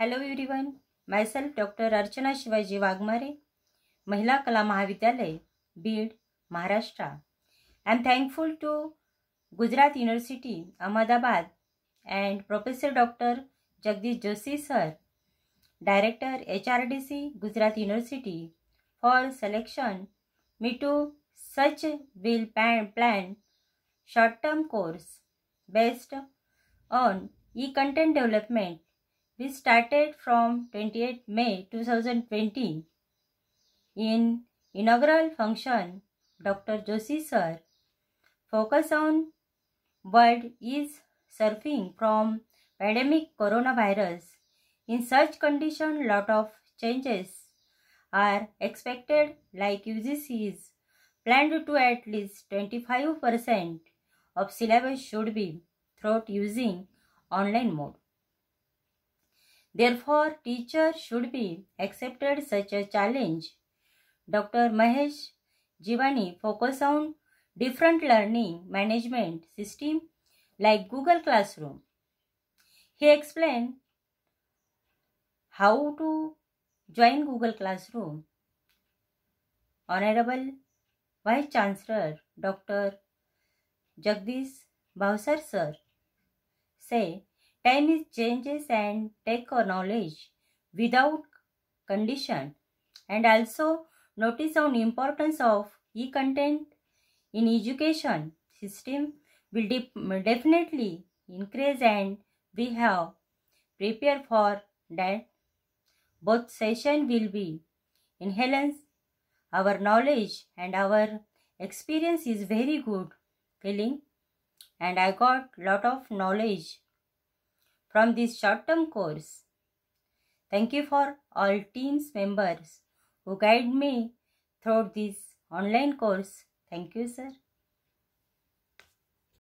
Hello everyone myself doctor Archana Shivaji Waghmare Mahila Kala Mahavidyalaya Beed Maharashtra I am thankful to Gujarat university Ahmedabad and professor doctor Jagdish Joshi sir director H R D C Gujarat university for selection me to such will plan short term course based on e content development We started from 28 May 2020. In inaugural function, Dr. Joshi sir focus on world is surfing from pandemic coronavirus. In such condition, lot of changes are expected like UGC is planned to at least 25% of syllabus should be throughout using online mode. Therefore, teacher should be accepted such a challenge. Dr. Mahesh Jivani focus on different learning management system like Google Classroom. He explained how to join Google Classroom. Honorable Vice Chancellor Dr. Jagdish Bhavsar sir say Time is changes and take our knowledge without condition and also notice on importance of e-content in education system will definitely increase and we have prepare for that both session will be enhance our knowledge and our experience is very good feeling and i got lot of knowledge from this short-term course. Thank you for all team's members who guide me throughout this online course. Thank you, sir.